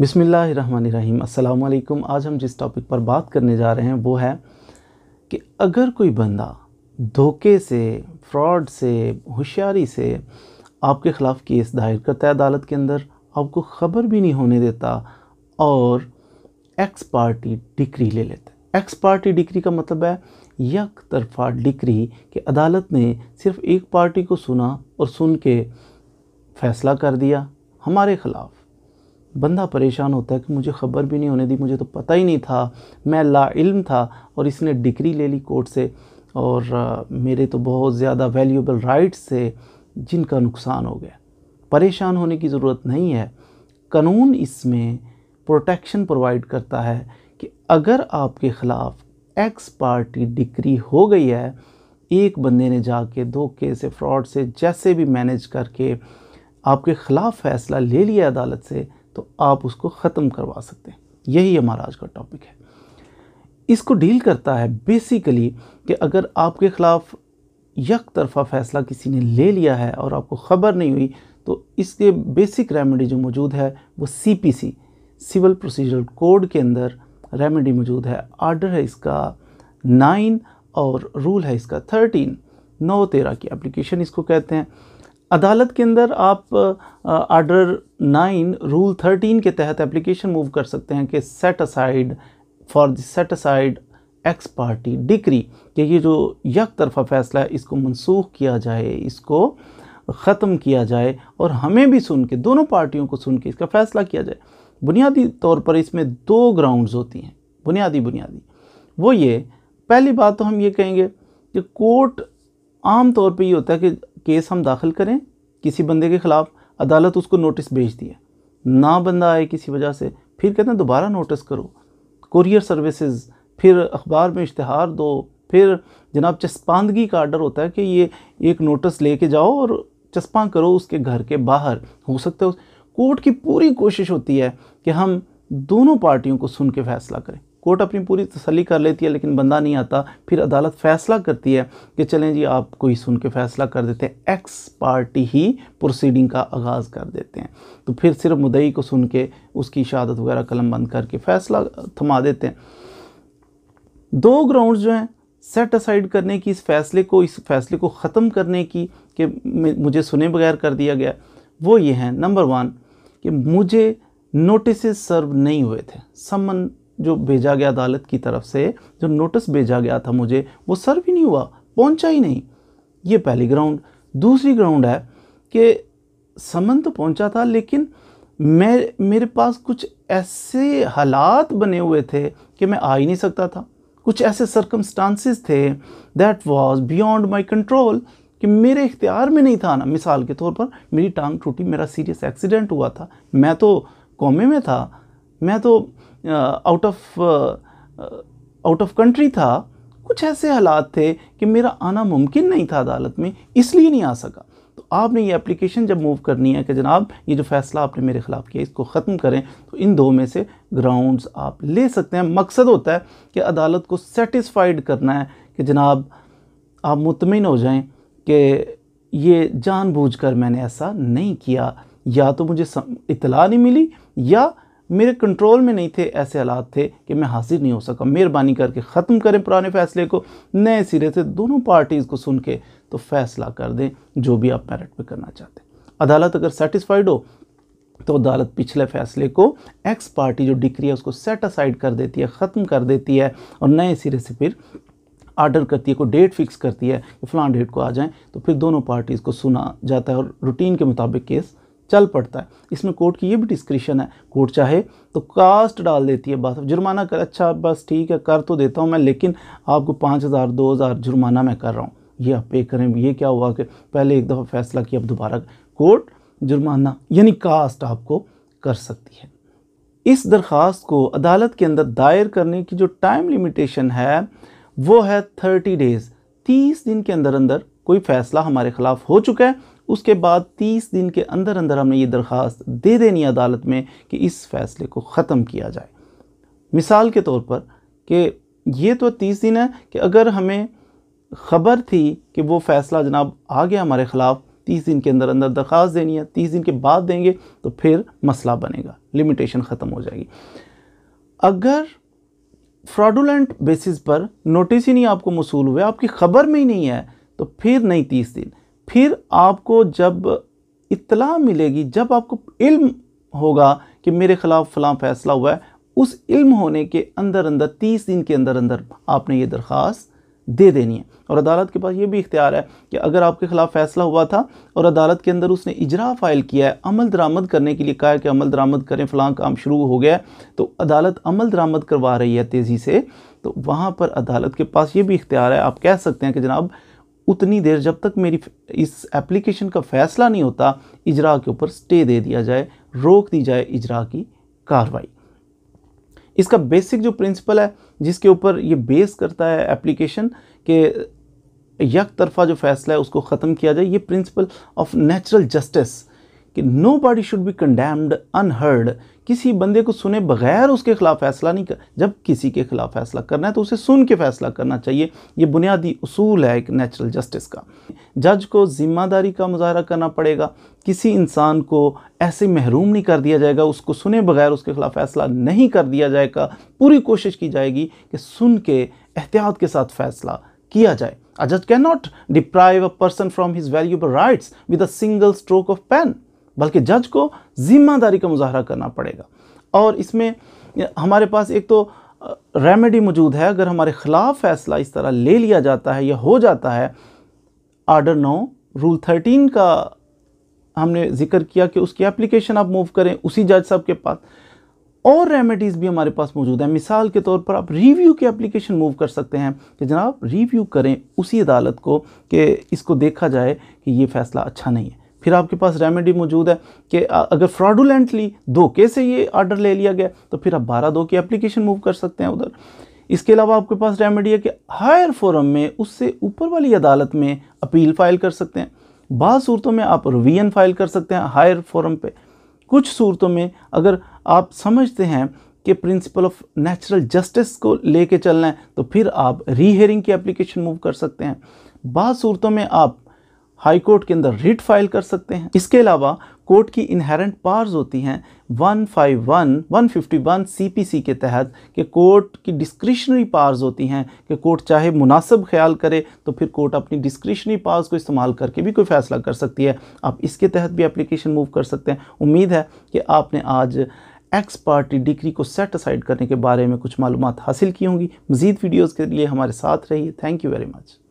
بسم اللہ الرحمن الرحیم السلام علیکم آج ہم جس ٹاپک پر بات کرنے جا رہے ہیں وہ ہے کہ اگر کوئی بندہ دھوکے سے فراڈ سے ہوشیاری سے آپ کے خلاف کیس دائر کرتا ہے عدالت کے اندر آپ کو خبر بھی نہیں ہونے دیتا اور ایکس پارٹی ڈگری لے لیتا ہے ایکس پارٹی ڈگری کا مطلب ہے یک طرفہ ڈگری کہ عدالت نے صرف ایک پارٹی کو سنا اور سن کے فیصلہ کر دیا ہمارے خلاف بندہ پریشان ہوتا ہے کہ مجھے خبر بھی نہیں ہونے دی مجھے تو پتہ ہی نہیں تھا میں لا علم تھا اور اس نے ڈگری لے لی کورٹ سے اور میرے تو بہت زیادہ ویلیوبل رائٹس تھے جن کا نقصان ہو گیا پریشان ہونے کی ضرورت نہیں ہے قانون اس میں پروٹیکشن پرووائڈ کرتا ہے کہ اگر آپ کے خلاف ایکس پارٹی ڈگری ہو گئی ہے ایک بندے نے جا کے دھوکے سے فراڈ سے جیسے بھی مینج کر کے آپ کے خلاف فیصلہ لے لیا عدالت سے تو آپ اس کو ختم کروا سکتے ہیں یہی ہمارا آج کا ٹاپک ہے اس کو ڈیل کرتا ہے بیسیکلی کہ اگر آپ کے خلاف یک طرفہ فیصلہ کسی نے لے لیا ہے اور آپ کو خبر نہیں ہوئی تو اس کے بیسک ریمیڈی جو موجود ہے وہ C P C civil procedural code کے اندر ریمیڈی موجود ہے آرڈر ہے اس کا نائن اور رول ہے اس کا تھرٹین نو تیرہ کی اپلیکیشن اس کو کہتے ہیں عدالت کے اندر آپ آرڈر نائن رول تھرٹین کے تحت اپلیکیشن موو کر سکتے ہیں کہ set aside for the set aside ex parte decree کہ یہ جو یک طرفہ فیصلہ ہے اس کو منسوخ کیا جائے اس کو ختم کیا جائے اور ہمیں بھی سن کے دونوں پارٹیوں کو سن کے اس کا فیصلہ کیا جائے بنیادی طور پر اس میں دو گراؤنڈز ہوتی ہیں بنیادی بنیادی وہ یہ پہلی بات تو ہم یہ کہیں گے کہ کورٹ عام طور پہ یہ ہوتا ہے کہ کیس ہم داخل کریں کسی بندے کے خلاف عدالت اس کو نوٹس بھیج دیا نہ بندہ آئے کسی وجہ سے پھر کہتے ہیں دوبارہ نوٹس کرو کوریئر سروسز پھر اخبار میں اشتہار دو پھر جناب چسپاندگی کا آرڈر ہوتا ہے کہ یہ ایک نوٹس لے کے جاؤ اور چسپاں کرو اس کے گھر کے باہر ہو سکتا ہے کورٹ کی پوری کوشش ہوتی ہے کہ ہم دونوں پارٹیوں کو سن کے فیصلہ کریں کوٹ اپنی پوری تسلی کر لیتی ہے لیکن بندہ نہیں آتا پھر عدالت فیصلہ کرتی ہے کہ چلیں جی آپ کو ہی سن کے فیصلہ کر دیتے ہیں ایکس پارٹی ہی پروسیڈنگ کا آغاز کر دیتے ہیں تو پھر صرف مدعی کو سن کے اس کی شہادت وغیرہ قلم بند کر کے فیصلہ تھما دیتے ہیں دو گراؤنڈز جو ہیں سیٹ اسائیڈ کرنے کی اس فیصلے کو اس فیصلے کو ختم کرنے کی کہ مجھے سنے بغیر کر دیا گیا وہ یہ ہیں نمبر ون کہ مجھے نوٹسز سرو نہیں ہوئے تھے سمن جو بھیجا گیا عدالت کی طرف سے جو نوٹس بھیجا گیا تھا مجھے وہ سر بھی نہیں ہوا پہنچا ہی نہیں یہ پہلی گراؤنڈ دوسری گراؤنڈ ہے کہ سمن تو پہنچا تھا لیکن میں میرے پاس کچھ ایسے حالات بنے ہوئے تھے کہ میں آ ہی نہیں سکتا تھا کچھ ایسے سرکمسٹانسز تھے that was beyond my control کہ میرے اختیار میں نہیں تھا نا مثال کے طور پر میری ٹانگ ٹوٹی میرا سیریس ایکسیڈنٹ ہوا تھا میں تو قومے میں تھا میں تو out of out of country تھا کچھ ایسے حالات تھے کہ میرا آنا ممکن نہیں تھا عدالت میں اس لیے نہیں آ سکا تو آپ نے یہ اپلیکیشن جب موو کرنی ہے کہ جناب یہ جو فیصلہ آپ نے میرے خلاف کیا اس کو ختم کریں تو ان دو میں سے گراؤنڈز آپ لے سکتے ہیں مقصد ہوتا ہے کہ عدالت کو سیٹسفائیڈ کرنا ہے کہ جناب آپ مطمئن ہو جائیں کہ یہ جان بوجھ کر میں نے ایسا نہیں کیا یا تو مجھے اطلاع نہیں ملی یا میرے کنٹرول میں نہیں تھے ایسے حالات تھے کہ میں حاضر نہیں ہو سکا مہربانی کر کے ختم کریں پرانے فیصلے کو نئے سرے سے دونوں پارٹیز کو سن کے تو فیصلہ کر دیں جو بھی آپ میرٹ پہ کرنا چاہتے ہیں عدالت اگر سیٹسفائیڈ ہو تو عدالت پچھلے فیصلے کو ایکس پارٹی جو ڈکری ہے اس کو سیٹ اسائڈ کر دیتی ہے ختم کر دیتی ہے اور نئے سرے سے پھر آرڈر کرتی ہے کوئی ڈیٹ فکس کرتی ہے کہ فلاں ڈیٹ کو آ جائیں تو پھر دونوں پارٹیز کو سنا جاتا ہے اور روٹین کے مطابق کیس چل پڑتا ہے اس میں کورٹ کی یہ بھی ڈسکریشن ہے کورٹ چاہے تو کاسٹ ڈال دیتی ہے بات جرمانہ کر اچھا بس ٹھیک ہے کر تو دیتا ہوں میں لیکن آپ کو پانچ ہزار دو ہزار جرمانہ میں کر رہا ہوں یہ آپ پے کریں یہ کیا ہوا کہ پہلے ایک دفعہ فیصلہ کیا اب دوبارہ کورٹ جرمانہ یعنی کاسٹ آپ کو کر سکتی ہے اس درخواست کو عدالت کے اندر دائر کرنے کی جو ٹائم لیمیٹیشن ہے وہ ہے تھرٹی ڈیز تیس دن کے اندر اندر کوئی فیصلہ ہمارے خلاف ہو چکا ہے اس کے بعد تیس دن کے اندر اندر ہم نے یہ درخواست دے دینی عدالت میں کہ اس فیصلے کو ختم کیا جائے مثال کے طور پر کہ یہ تو تیس دن ہے کہ اگر ہمیں خبر تھی کہ وہ فیصلہ جناب آ گیا ہمارے خلاف تیس دن کے اندر اندر درخواست دینی ہے تیس دن کے بعد دیں گے تو پھر مسئلہ بنے گا لیمیٹیشن ختم ہو جائے گی اگر فراڈولینٹ بیسز پر نوٹس ہی نہیں آپ کو موصول ہوئے آپ کی خبر میں ہی نہیں ہے تو پھر نہیں تیس دن پھر آپ کو جب اطلاع ملے گی جب آپ کو علم ہوگا کہ میرے خلاف فلاں فیصلہ ہوا ہے اس علم ہونے کے اندر اندر تیس دن کے اندر اندر آپ نے یہ درخواست دے دینی ہے اور عدالت کے پاس یہ بھی اختیار ہے کہ اگر آپ کے خلاف فیصلہ ہوا تھا اور عدالت کے اندر اس نے اجرا فائل کیا ہے عمل درامت کرنے کے لیے کہا ہے کہ عمل درامت کریں فلاں کام شروع ہو گیا ہے تو عدالت عمل درامت کروا رہی ہے تیزی سے تو وہاں پر عدالت کے پاس یہ بھی اختیار ہے آپ کہہ سکتے ہیں کہ جناب اتنی دیر جب تک میری اس اپلیکیشن کا فیصلہ نہیں ہوتا اجراء کے اوپر سٹے دے دیا جائے روک دی جائے اجراء کی کاروائی اس کا بیسک جو پرنسپل ہے جس کے اوپر یہ بیس کرتا ہے اپلیکیشن کہ یک طرفہ جو فیصلہ ہے اس کو ختم کیا جائے یہ پرنسپل آف نیچرل جسٹس کہ nobody should be condemned unheard کسی بندے کو سنے بغیر اس کے خلاف فیصلہ نہیں کر جب کسی کے خلاف فیصلہ کرنا ہے تو اسے سن کے فیصلہ کرنا چاہیے یہ بنیادی اصول ہے ایک نیچرل جسٹس کا جج کو ذمہ داری کا مظاہرہ کرنا پڑے گا کسی انسان کو ایسے محروم نہیں کر دیا جائے گا اس کو سنے بغیر اس کے خلاف فیصلہ نہیں کر دیا جائے گا پوری کوشش کی جائے گی کہ سن کے احتیاط کے ساتھ فیصلہ کیا جائے A judge not deprive a person from his valuable rights with a single stroke of pen بلکہ جج کو ذمہ داری کا مظاہرہ کرنا پڑے گا اور اس میں ہمارے پاس ایک تو ریمیڈی موجود ہے اگر ہمارے خلاف فیصلہ اس طرح لے لیا جاتا ہے یا ہو جاتا ہے آرڈر نو رول تھرٹین کا ہم نے ذکر کیا کہ اس کی اپلیکیشن آپ موو کریں اسی جج صاحب کے پاس اور ریمیڈیز بھی ہمارے پاس موجود ہیں مثال کے طور پر آپ ریویو کی اپلیکیشن موو کر سکتے ہیں کہ جناب ریویو کریں اسی عدالت کو کہ اس کو دیکھا جائے کہ یہ فیصلہ اچھا نہیں ہے پھر آپ کے پاس ریمیڈی موجود ہے کہ اگر فراڈولینٹلی دو سے یہ آرڈر لے لیا گیا تو پھر آپ بارہ دو کی اپلیکیشن موو کر سکتے ہیں ادھر اس کے علاوہ آپ کے پاس ریمیڈی ہے کہ ہائر فورم میں اس سے اوپر والی عدالت میں اپیل فائل کر سکتے ہیں بعض صورتوں میں آپ روین فائل کر سکتے ہیں ہائر فورم پہ کچھ صورتوں میں اگر آپ سمجھتے ہیں کہ پرنسپل آف نیچرل جسٹس کو لے کے چلنا ہے تو پھر آپ ری ہیئرنگ کی اپلیکیشن موو کر سکتے ہیں بعض صورتوں میں آپ ہائی کورٹ کے اندر ریٹ فائل کر سکتے ہیں اس کے علاوہ کورٹ کی انہیرنٹ پارز ہوتی ہیں 151 151 سی پی سی کے تحت کہ کورٹ کی ڈسکریشنری پارز ہوتی ہیں کہ کورٹ چاہے مناسب خیال کرے تو پھر کورٹ اپنی ڈسکریشنری پارز کو استعمال کر کے بھی کوئی فیصلہ کر سکتی ہے آپ اس کے تحت بھی اپلیکیشن موو کر سکتے ہیں امید ہے کہ آپ نے آج ایکس پارٹی ڈگری کو سیٹ اسائڈ کرنے کے بارے میں کچھ معلومات حاصل کی ہوں گی مزید ویڈیوز کے لیے ہمارے ساتھ رہی ہے تھینک یو ویری مچ